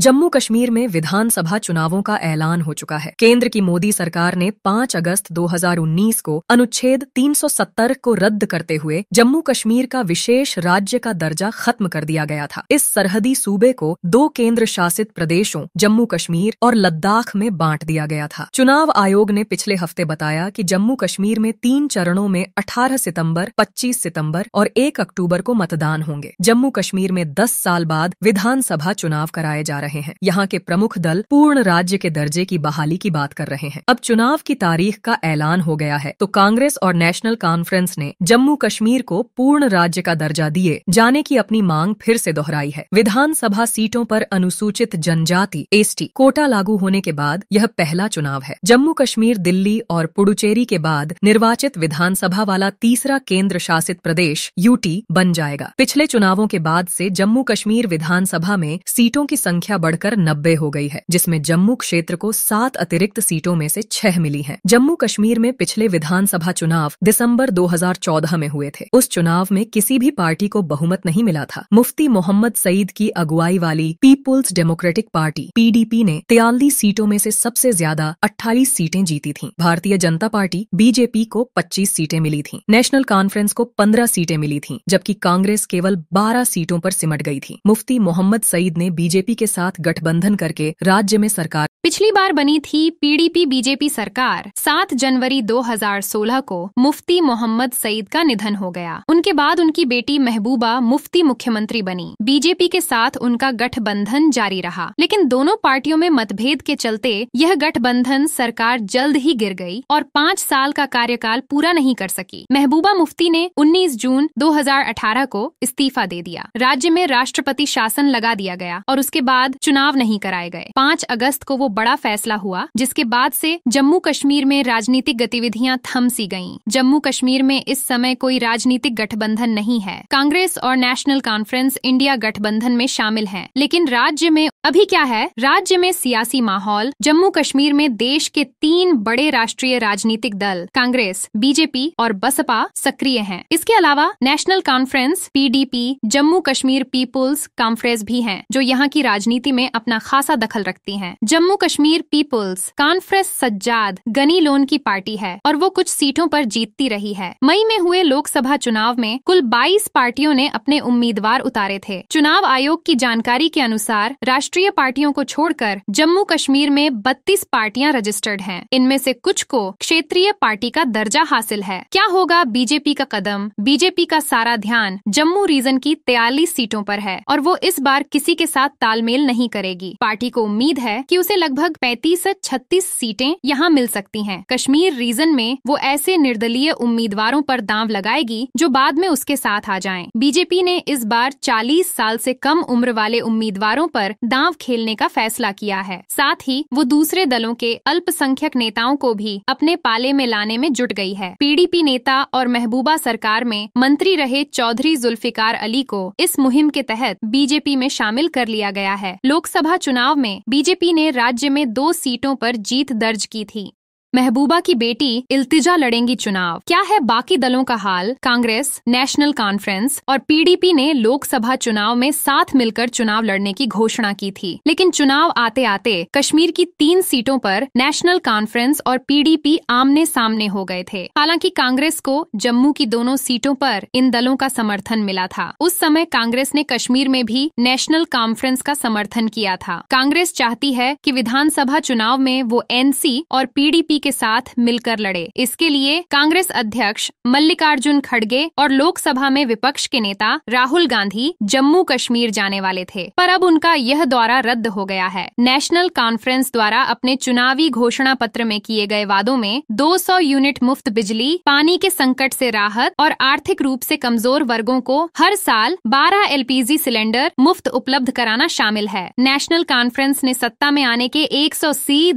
जम्मू कश्मीर में विधानसभा चुनावों का ऐलान हो चुका है केंद्र की मोदी सरकार ने 5 अगस्त 2019 को अनुच्छेद 370 को रद्द करते हुए जम्मू कश्मीर का विशेष राज्य का दर्जा खत्म कर दिया गया था इस सरहदी सूबे को दो केंद्र शासित प्रदेशों जम्मू कश्मीर और लद्दाख में बांट दिया गया था चुनाव आयोग ने पिछले हफ्ते बताया कि जम्मू कश्मीर में तीन चरणों में अठारह सितम्बर पच्चीस सितम्बर और एक अक्टूबर को मतदान होंगे जम्मू कश्मीर में दस साल बाद विधानसभा चुनाव कराए जा रहे हैं यहाँ के प्रमुख दल पूर्ण राज्य के दर्जे की बहाली की बात कर रहे हैं अब चुनाव की तारीख का ऐलान हो गया है तो कांग्रेस और नेशनल कॉन्फ्रेंस ने जम्मू कश्मीर को पूर्ण राज्य का दर्जा दिए जाने की अपनी मांग फिर से दोहराई है विधानसभा सीटों पर अनुसूचित जनजाति एस कोटा लागू होने के बाद यह पहला चुनाव है जम्मू कश्मीर दिल्ली और पुडुचेरी के बाद निर्वाचित विधानसभा वाला तीसरा केंद्र शासित प्रदेश यूटी बन जाएगा पिछले चुनावों के बाद से जम्मू कश्मीर विधानसभा में सीटों की संख्या संख्या बढ़कर नब्बे हो गई है जिसमें जम्मू क्षेत्र को सात अतिरिक्त सीटों में से छह मिली हैं। जम्मू कश्मीर में पिछले विधानसभा चुनाव दिसंबर 2014 में हुए थे उस चुनाव में किसी भी पार्टी को बहुमत नहीं मिला था मुफ्ती मोहम्मद सईद की अगुवाई वाली पीपुल्स डेमोक्रेटिक पार्टी पीडीपी ने तिरालीस सीटों में से सबसे ज्यादा अट्ठाईस सीटें जीती थी भारतीय जनता पार्टी बीजेपी को पच्चीस सीटें मिली थी नेशनल कॉन्फ्रेंस को पंद्रह सीटें मिली थी जबकि कांग्रेस केवल बारह सीटों पर सिमट गई थी मुफ्ती मोहम्मद सईद ने बीजेपी के साथ साथ गठबंधन करके राज्य में सरकार पिछली बार बनी थी पीडीपी बीजेपी सरकार 7 जनवरी 2016 को मुफ्ती मोहम्मद सईद का निधन हो गया उनके बाद उनकी बेटी महबूबा मुफ्ती मुख्यमंत्री बनी बीजेपी के साथ उनका गठबंधन जारी रहा लेकिन दोनों पार्टियों में मतभेद के चलते यह गठबंधन सरकार जल्द ही गिर गई और पाँच साल का कार्यकाल पूरा नहीं कर सकी महबूबा मुफ्ती ने उन्नीस जून 2018 को इस्तीफा दे दिया राज्य में राष्ट्रपति शासन लगा दिया गया और उसके बाद बाद चुनाव नहीं कराए गए पाँच अगस्त को वो बड़ा फैसला हुआ जिसके बाद से जम्मू कश्मीर में राजनीतिक गतिविधियां थम सी गयी जम्मू कश्मीर में इस समय कोई राजनीतिक गठबंधन नहीं है कांग्रेस और नेशनल कॉन्फ्रेंस इंडिया गठबंधन में शामिल है लेकिन राज्य में अभी क्या है राज्य में सियासी माहौल जम्मू कश्मीर में देश के तीन बड़े राष्ट्रीय राजनीतिक दल कांग्रेस बीजेपी और बसपा सक्रिय हैं। इसके अलावा National Conference PDP Jammu Kashmir People's Conference भी हैं, जो यहाँ की राजनीति में अपना खासा दखल रखती हैं। जम्मू कश्मीर पीपुल्स कॉन्फ्रेंस सज्जाद गनी लोन की पार्टी है और वो कुछ सीटों पर जीतती रही है मई में हुए लोकसभा चुनाव में कुल बाईस पार्टियों ने अपने उम्मीदवार उतारे थे चुनाव आयोग की जानकारी के अनुसार राष्ट्र राष्ट्रीय पार्टियों को छोड़कर जम्मू कश्मीर में 32 पार्टियां रजिस्टर्ड हैं इनमें से कुछ को क्षेत्रीय पार्टी का दर्जा हासिल है क्या होगा बीजेपी का कदम बीजेपी का सारा ध्यान जम्मू रीजन की तेयलीस सीटों पर है और वो इस बार किसी के साथ तालमेल नहीं करेगी पार्टी को उम्मीद है कि उसे लगभग 35 ऐसी छत्तीस सीटें यहाँ मिल सकती हैं कश्मीर रीजन में वो ऐसे निर्दलीय उम्मीदवारों पर दाव लगाएगी जो बाद में उसके साथ आ जाएं बीजेपी ने इस बार 40 साल से कम उम्र वाले उम्मीदवारों पर दाम चुनाव खेलने का फैसला किया है साथ ही वो दूसरे दलों के अल्पसंख्यक नेताओं को भी अपने पाले में लाने में जुट गई है पीडीपी नेता और महबूबा सरकार में मंत्री रहे चौधरी जुल्फिकार अली को इस मुहिम के तहत बीजेपी में शामिल कर लिया गया है लोकसभा चुनाव में बीजेपी ने राज्य में दो सीटों पर जीत दर्ज की थी महबूबा की बेटी इल्तिजा लड़ेंगी चुनाव क्या है बाकी दलों का हाल कांग्रेस नेशनल कॉन्फ्रेंस और पीडीपी ने लोकसभा चुनाव में साथ मिलकर चुनाव लड़ने की घोषणा की थी लेकिन चुनाव आते आते कश्मीर की तीन सीटों पर नेशनल कॉन्फ्रेंस और पीडीपी आमने सामने हो गए थे हालांकि कांग्रेस को जम्मू की दोनों सीटों पर इन दलों का समर्थन मिला था उस समय कांग्रेस ने कश्मीर में भी नेशनल कॉन्फ्रेंस का समर्थन किया था कांग्रेस चाहती है की विधानसभा चुनाव में वो एनसी और पीडीपी के साथ मिलकर लड़े इसके लिए कांग्रेस अध्यक्ष मल्लिकार्जुन खड़गे और लोकसभा में विपक्ष के नेता राहुल गांधी जम्मू कश्मीर जाने वाले थे पर अब उनका यह दौरा रद्द हो गया है नेशनल कॉन्फ्रेंस द्वारा अपने चुनावी घोषणा पत्र में किए गए वादों में 200 यूनिट मुफ्त बिजली पानी के संकट से राहत और आर्थिक रूप से कमजोर वर्गों को हर साल 12 एलपीजी सिलेंडर मुफ्त उपलब्ध कराना शामिल है नेशनल कॉन्फ्रेंस ने सत्ता में आने के एक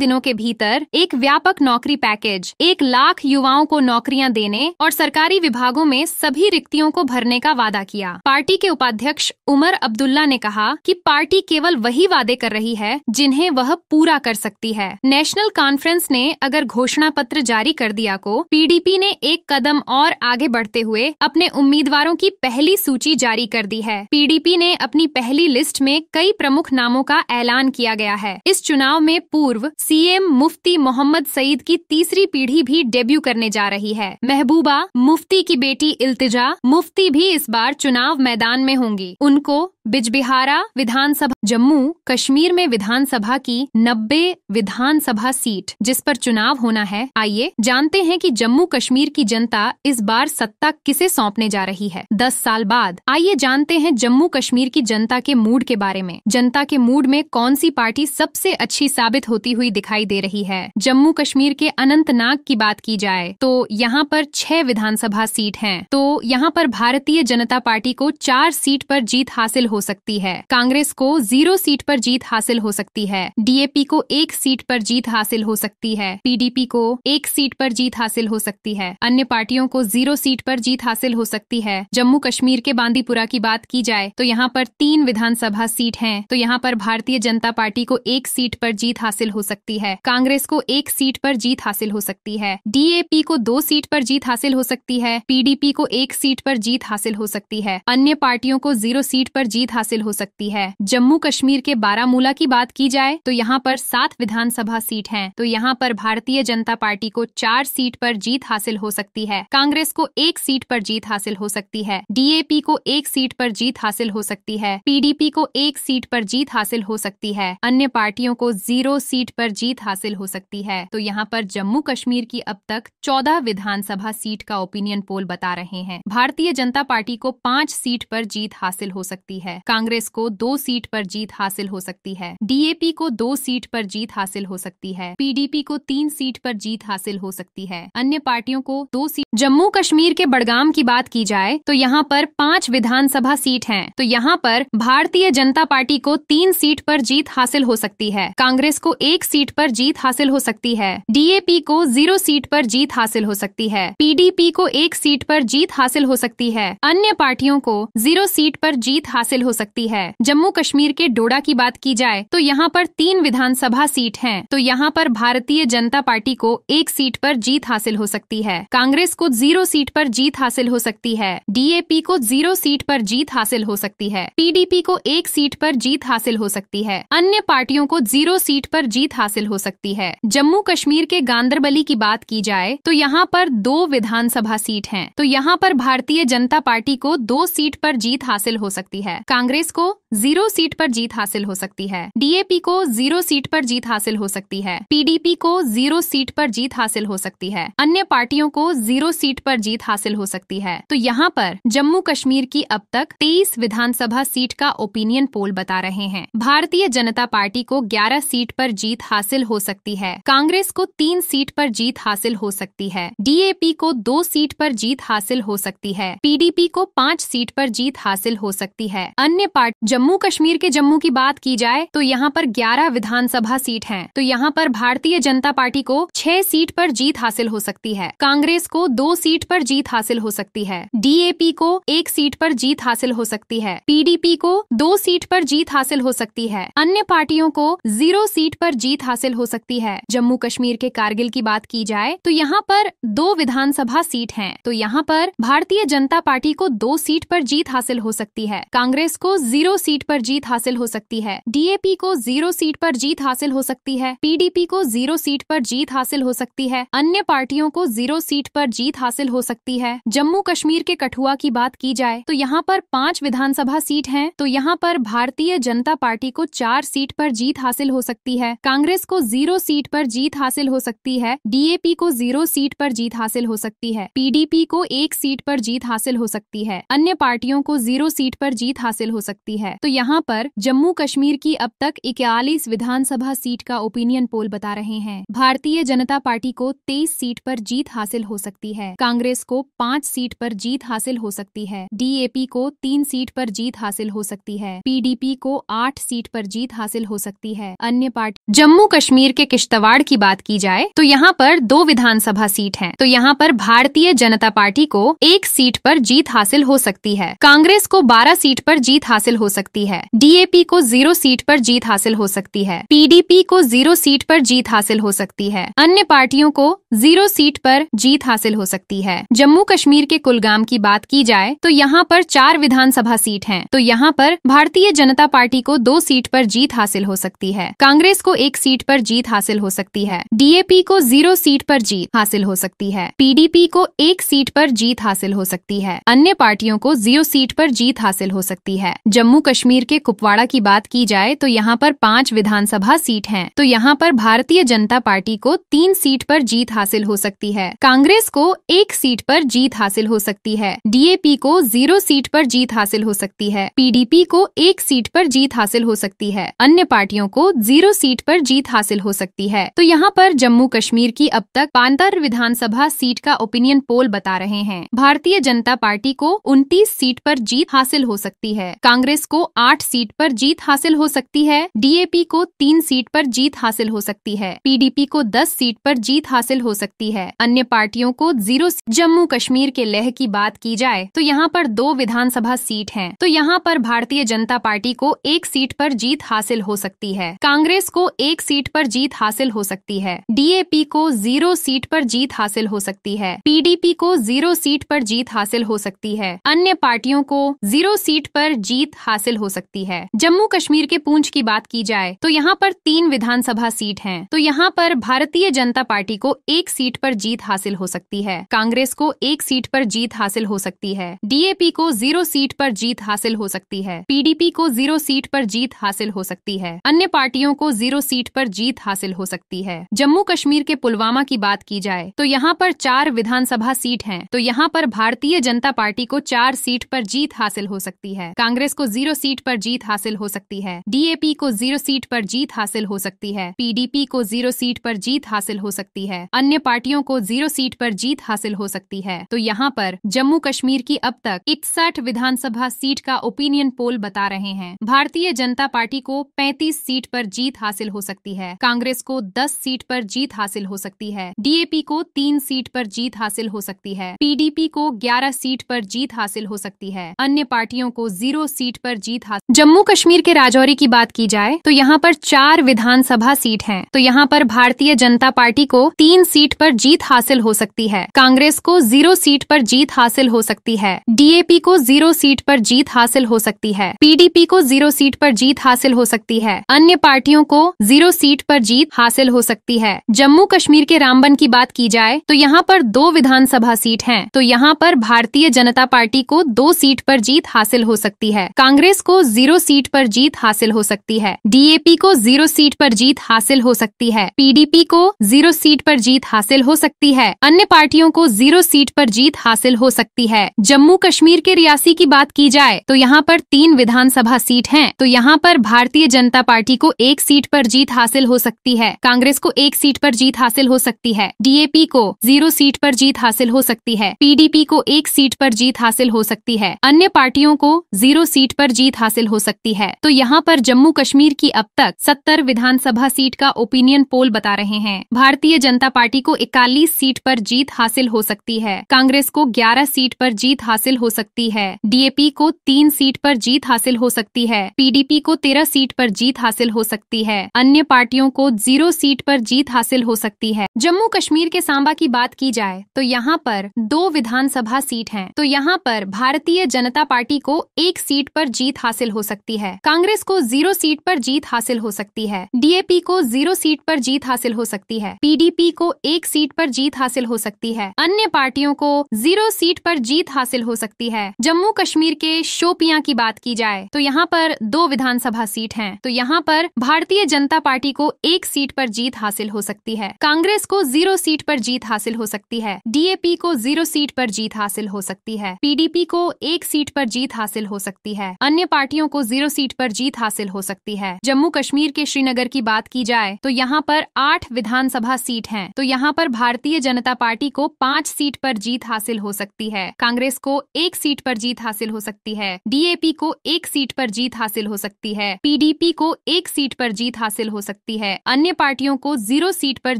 दिनों के भीतर एक व्यापक नौ नौकरी पैकेज एक लाख युवाओं को नौकरियां देने और सरकारी विभागों में सभी रिक्तियों को भरने का वादा किया पार्टी के उपाध्यक्ष उमर अब्दुल्ला ने कहा कि पार्टी केवल वही वादे कर रही है जिन्हें वह पूरा कर सकती है नेशनल कॉन्फ्रेंस ने अगर घोषणा पत्र जारी कर दिया को पीडीपी ने एक कदम और आगे बढ़ते हुए अपने उम्मीदवारों की पहली सूची जारी कर दी है पीडीपी ने अपनी पहली लिस्ट में कई प्रमुख नामों का ऐलान किया गया है इस चुनाव में पूर्व सीएम मुफ्ती मोहम्मद सईद की तीसरी पीढ़ी भी डेब्यू करने जा रही है महबूबा मुफ्ती की बेटी इल्तिजा मुफ्ती भी इस बार चुनाव मैदान में होंगी उनको बिजबिहारा विधानसभा जम्मू कश्मीर में विधानसभा की 90 विधानसभा सीट जिस पर चुनाव होना है आइए जानते हैं कि जम्मू कश्मीर की जनता इस बार सत्ता किसे सौंपने जा रही है 10 साल बाद आइए जानते हैं जम्मू कश्मीर की जनता के मूड के बारे में जनता के मूड में कौन सी पार्टी सबसे अच्छी साबित होती हुई दिखाई दे रही है जम्मू कश्मीर के अनंतनाग की बात की जाए तो यहाँ पर छह विधानसभा सीट है तो यहाँ पर भारतीय जनता पार्टी को चार सीट पर जीत हासिल हो सकती है कांग्रेस को जीरो सीट पर जीत हासिल हो सकती है डीएपी को एक सीट पर जीत हासिल हो सकती है पीडीपी को एक सीट पर जीत हासिल हो सकती है अन्य पार्टियों को जीरो सीट पर जीत हासिल हो सकती है जम्मू कश्मीर के बांदीपुरा की बात की जाए तो यहाँ पर तीन विधानसभा सीट है तो यहाँ पर भारतीय जनता पार्टी को एक सीट पर जीत हासिल हो सकती है कांग्रेस को एक सीट पर जीत हासिल हो सकती है डीएपी को दो सीट पर जीत हासिल हो सकती है पीडीपी को एक सीट पर जीत हासिल हो सकती है अन्य पार्टियों को जीरो सीट पर जीत जीत हासिल हो सकती है जम्मू कश्मीर के बारामूला की बात की जाए तो यहाँ पर सात विधानसभा सीट है तो यहाँ पर भारतीय जनता पार्टी को चार सीट पर जीत हासिल हो सकती है कांग्रेस को एक सीट पर जीत हासिल हो सकती है डीएपी को एक सीट पर जीत हासिल हो सकती है पीडीपी को एक सीट पर जीत हासिल हो सकती है अन्य पार्टियों को जीरो सीट पर जीत हासिल हो सकती है तो यहाँ पर जम्मू कश्मीर की अब तक चौदह विधानसभा सीट का ओपिनियन पोल बता रहे हैं भारतीय जनता पार्टी को पाँच सीट पर जीत हासिल हो सकती है है कांग्रेस को दो सीट पर जीत हासिल हो सकती है डीएपी को दो सीट पर जीत हासिल हो सकती है पीडीपी को तीन सीट पर जीत हासिल हो सकती है अन्य पार्टियों को दो सीट जम्मू कश्मीर के बड़गाम की बात की जाए तो यहाँ पर पांच विधानसभा सीट है तो यहाँ पर भारतीय जनता पार्टी को तीन सीट पर जीत हासिल हो सकती है कांग्रेस को एक सीट पर जीत हासिल हो सकती है डीएपी को जीरो सीट पर जीत हासिल हो सकती है पीडीपी को एक सीट पर जीत हासिल हो सकती है अन्य पार्टियों को जीरो सीट पर जीत हासिल हो सकती है जम्मू कश्मीर के डोडा की बात की जाए तो यहाँ पर तीन विधानसभा सीट है तो यहाँ पर भारतीय जनता पार्टी को एक सीट पर जीत हासिल हो सकती है कांग्रेस को जीरो सीट पर जीत हासिल हो सकती है डीएपी को जीरो सीट पर जीत हासिल हो सकती है पीडीपी को एक सीट पर जीत हासिल हो सकती है अन्य पार्टियों को जीरो सीट पर जीत हासिल हो सकती है जम्मू कश्मीर के गांधरबली की बात की जाए तो यहाँ पर दो विधानसभा सीट हैं तो यहाँ पर भारतीय जनता पार्टी को दो सीट पर जीत हासिल हो सकती है कांग्रेस को जीरो सीट पर जीत हासिल हो सकती है डीएपी को जीरो सीट पर जीत हासिल हो सकती है पीडीपी को जीरो सीट पर जीत हासिल हो सकती है अन्य पार्टियों को जीरो सीट पर जीत हासिल हो सकती है तो यहाँ पर जम्मू कश्मीर की अब तक तेईस विधानसभा सीट का ओपिनियन पोल बता रहे हैं भारतीय जनता पार्टी को ग्यारह सीट पर जीत हासिल हो सकती है कांग्रेस को तीन सीट पर जीत हासिल हो सकती है डीएपी को दो सीट पर जीत हासिल हो सकती है पीडीपी को पाँच सीट पर जीत हासिल हो सकती है अन्य पार्ट जम्मू कश्मीर के जम्मू की बात की जाए तो यहाँ पर 11 विधानसभा सीट हैं तो यहाँ पर भारतीय जनता पार्टी को छह सीट पर जीत हासिल हो सकती है कांग्रेस को दो सीट पर जीत हासिल हो सकती है डीएपी को एक सीट पर जीत हासिल हो सकती है पीडीपी को दो सीट पर जीत हासिल हो सकती है अन्य पार्टियों को जीरो सीट पर जीत हासिल हो सकती है जम्मू कश्मीर के कारगिल की बात की जाए तो यहाँ पर दो विधानसभा सीट है तो यहाँ पर भारतीय जनता पार्टी को दो सीट पर जीत हासिल हो सकती है कांग्रेस कांग्रेस को जीरो सीट पर जीत हासिल हो सकती है डीएपी को जीरो सीट पर जीत हासिल हो सकती है पीडीपी को जीरो सीट पर जीत हासिल हो सकती है अन्य पार्टियों को जीरो सीट पर जीत हासिल हो सकती है जम्मू कश्मीर के कठुआ की बात की जाए तो यहाँ पर पांच विधानसभा सीट है तो यहाँ पर भारतीय जनता पार्टी को चार सीट पर जीत हासिल हो सकती है कांग्रेस को जीरो सीट पर जीत हासिल हो सकती है डीएपी को जीरो सीट पर जीत हासिल हो सकती है पीडीपी को एक सीट पर जीत हासिल हो सकती है अन्य पार्टियों को जीरो सीट पर जीत हासिल हासिल हो सकती है तो यहाँ पर जम्मू कश्मीर की अब तक इकयालीस विधानसभा सीट का ओपिनियन पोल बता रहे हैं भारतीय जनता पार्टी को तेईस सीट पर जीत हासिल हो सकती है कांग्रेस को पाँच सीट पर जीत हासिल हो सकती है डीएपी को तीन सीट पर जीत हासिल हो सकती है पीडीपी को आठ सीट पर जीत हासिल हो सकती है अन्य पार्टी जम्मू कश्मीर के किश्तवाड़ की बात की जाए तो यहाँ पर दो विधानसभा सीट है तो यहाँ पर भारतीय जनता पार्टी को एक सीट पर जीत हासिल हो सकती है कांग्रेस को बारह सीट पर जीत हासिल हो सकती है डीएपी को जीरो सीट पर जीत हासिल हो सकती है पीडीपी को जीरो सीट पर जीत हासिल हो सकती है अन्य पार्टियों को जीरो सीट पर जीत हासिल हो सकती है जम्मू कश्मीर के कुलगाम की बात की जाए तो यहाँ पर चार विधानसभा सीट हैं, तो यहाँ पर भारतीय जनता पार्टी को दो सीट पर जीत हासिल हो सकती है कांग्रेस को एक सीट पर जीत हासिल हो सकती है डीएपी को जीरो सीट पर जीत हासिल हो सकती है पीडीपी को एक सीट पर जीत हासिल हो सकती है अन्य पार्टियों को जीरो सीट पर जीत हासिल हो सकती है हुई है जम्मू कश्मीर के कुपवाड़ा की बात की जाए तो यहाँ पर पांच विधानसभा सीट हैं तो यहाँ पर भारतीय जनता पार्टी को तीन सीट पर जीत हासिल हो सकती है कांग्रेस को एक सीट पर जीत हासिल हो सकती है डीएपी को जीरो सीट पर जीत हासिल हो सकती है पीडीपी को एक सीट पर जीत हासिल हो सकती है अन्य पार्टियों को जीरो सीट पर जीत हासिल हो सकती है तो यहाँ पर जम्मू कश्मीर की अब तक पांतर विधानसभा सीट का ओपिनियन पोल बता रहे हैं भारतीय जनता पार्टी को उनतीस सीट पर जीत हासिल हो सकती है है कांग्रेस को आठ सीट पर जीत हासिल हो सकती है डीएपी को तीन सीट पर जीत हासिल हो सकती है पीडीपी को दस सीट पर जीत हासिल हो सकती है अन्य पार्टियों को जीरो जम्मू कश्मीर के लह की बात की जाए तो यहाँ पर दो विधानसभा सीट है तो यहाँ पर भारतीय जनता पार्टी को एक सीट पर जीत हासिल हो सकती है कांग्रेस को एक सीट पर जीत हासिल हो सकती है डीएपी को जीरो सीट पर जीत हासिल हो सकती है पीडीपी को जीरो सीट पर जीत हासिल हो सकती है अन्य पार्टियों को जीरो सीट पर जीत हासिल हो सकती है जम्मू कश्मीर के पूंछ की बात की जाए तो यहाँ पर तीन विधानसभा सीट है तो यहाँ पर भारतीय जनता पार्टी को एक सीट पर जीत हासिल हो सकती है कांग्रेस को एक सीट पर जीत हासिल हो सकती है डीएपी को जीरो सीट पर जीत हासिल हो सकती है पीडीपी को जीरो सीट पर जीत हासिल हो सकती है अन्य पार्टियों को जीरो सीट पर जीत हासिल हो सकती है जम्मू कश्मीर के पुलवामा की बात की जाए तो यहाँ पर चार विधानसभा सीट है तो यहाँ पर भारतीय जनता पार्टी को चार सीट पर जीत हासिल हो सकती है कांग्रेस को जीरो सीट पर जीत हासिल हो सकती है डीएपी को जीरो सीट पर जीत हासिल हो सकती है पीडीपी को जीरो सीट पर जीत हासिल हो सकती है अन्य पार्टियों को जीरो सीट पर जीत हासिल हो सकती है तो यहाँ पर जम्मू कश्मीर की अब तक इकसठ विधानसभा सीट का ओपिनियन पोल बता रहे हैं भारतीय जनता पार्टी को 35 सीट पर जीत हासिल हो सकती है कांग्रेस को 10 सीट पर जीत हासिल हो सकती है डीएपी को तीन सीट पर जीत हासिल हो सकती है पीडीपी को 11 सीट पर जीत हासिल हो सकती है अन्य पार्टियों को जीरो सीट पर जीत हासिल जम्मू कश्मीर के राजौरी की बात की जाए तो यहाँ पर चार विधानसभा सीट है तो यहाँ पर भारतीय जनता पार्टी को तीन सीट पर जीत हासिल हो सकती है कांग्रेस को जीरो सीट पर जीत हासिल हो सकती है डीएपी को जीरो सीट पर जीत हासिल हो सकती है पीडीपी को जीरो सीट पर जीत हासिल हो सकती है अन्य पार्टियों को जीरो सीट पर जीत हासिल हो सकती है जम्मू कश्मीर के रामबन की बात की जाए तो यहाँ पर दो विधानसभा सीट हैं, तो यहाँ पर भारतीय जनता पार्टी को दो सीट पर जीत हासिल हो सकती सकती है कांग्रेस को जीरो सीट पर जीत हासिल हो सकती है डीएपी को जीरो सीट पर जीत हासिल हो सकती है पीडीपी को जीरो सीट पर जीत हासिल हो सकती है अन्य पार्टियों को जीरो सीट पर जीत हासिल हो सकती है जम्मू कश्मीर के रियासी की बात की जाए तो यहाँ पर तीन विधानसभा सीट हैं, तो यहाँ पर भारतीय जनता पार्टी को एक सीट पर जीत हासिल हो सकती है कांग्रेस को एक सीट पर जीत हासिल हो सकती है डीएपी को जीरो सीट पर जीत हासिल हो सकती है पीडीपी को एक सीट पर जीत हासिल हो सकती है अन्य पार्टियों को जीरो सीट पर जीत हासिल हो सकती है तो यहाँ पर जम्मू कश्मीर की अब तक सत्तर विधानसभा सीट का ओपिनियन पोल बता रहे हैं भारतीय जनता पार्टी को इकतालीस सीट पर जीत हासिल हो सकती है कांग्रेस को ग्यारह सीट पर जीत हासिल हो सकती है डीएपी को तीन सीट पर जीत हासिल हो सकती है पीडीपी को तेरह सीट पर जीत हासिल हो सकती है अन्य पार्टियों को जीरो सीट पर जीत हासिल हो सकती है जम्मू कश्मीर के सांबा की बात की जाए तो यहाँ पर दो विधानसभा सीट है तो यहाँ पर भारतीय जनता पार्टी को एक एक सीट पर जीत हासिल हो सकती है कांग्रेस को जीरो सीट पर जीत हासिल हो सकती है डीएपी को जीरो सीट पर जीत हासिल हो सकती है पीडीपी को एक सीट पर जीत हासिल हो सकती है अन्य पार्टियों को जीरो सीट पर जीत हासिल हो सकती है जम्मू कश्मीर के शोपिया की बात की जाए तो यहाँ पर दो विधानसभा सीट है तो यहाँ पर भारतीय जनता पार्टी को एक सीट पर जीत हासिल हो सकती है कांग्रेस को जीरो सीट पर जीत हासिल हो सकती है डीएपी को जीरो सीट पर जीत हासिल हो सकती है पीडीपी को एक सीट पर जीत हासिल हो सकती है अन्य पार्टियों को जीरो सीट पर जीत हासिल हो सकती है जम्मू कश्मीर के श्रीनगर की बात की जाए तो यहाँ पर आठ विधानसभा सीट है तो यहाँ पर भारतीय जनता पार्टी को पाँच सीट पर जीत हासिल हो सकती है कांग्रेस को एक सीट पर जीत हासिल हो सकती है डीएपी को एक सीट पर जीत हासिल हो सकती है पीडीपी को एक सीट पर जीत हासिल हो सकती है अन्य पार्टियों को जीरो सीट पर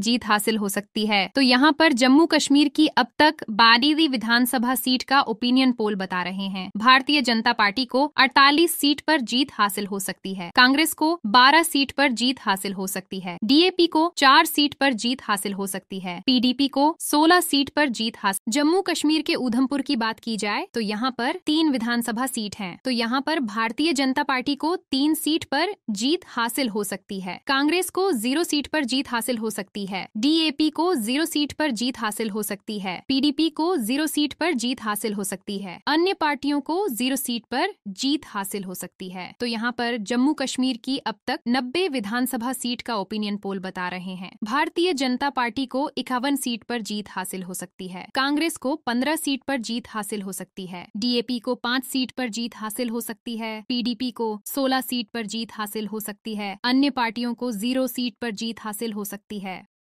जीत हासिल हो सकती है तो यहाँ पर जम्मू कश्मीर की अब तक बारीवी विधानसभा सीट का ओपिनियन पोल बता रहे हैं भारतीय जनता पार्टी पार्टी को 48 सीट पर जीत हासिल हो सकती है कांग्रेस को 12 सीट पर जीत हासिल हो सकती है डीएपी को 4 सीट पर जीत हासिल हो सकती है पीडीपी को 16 सीट पर जीत हासिल जम्मू कश्मीर के उधमपुर की बात की जाए तो यहाँ पर तीन विधानसभा सीट है तो यहाँ पर भारतीय जनता पार्टी को तीन सीट पर जीत हासिल हो सकती है कांग्रेस को जीरो सीट पर जीत हासिल हो सकती है डीएपी को जीरो सीट पर जीत हासिल हो सकती है पीडीपी को जीरो सीट पर जीत हासिल हो सकती है अन्य पार्टियों को जीरो सीट पर पर जीत हासिल हो सकती है तो यहाँ पर जम्मू कश्मीर की अब तक नब्बे विधानसभा सीट का ओपिनियन पोल बता रहे हैं भारतीय जनता पार्टी को इक्यावन सीट पर जीत हासिल हो सकती है कांग्रेस को पंद्रह सीट पर जीत हासिल हो सकती है डीएपी को पाँच सीट पर जीत हासिल हो सकती है पीडीपी को सोलह सीट पर जीत हासिल हो सकती है अन्य पार्टियों को जीरो सीट पर जीत हासिल हो सकती है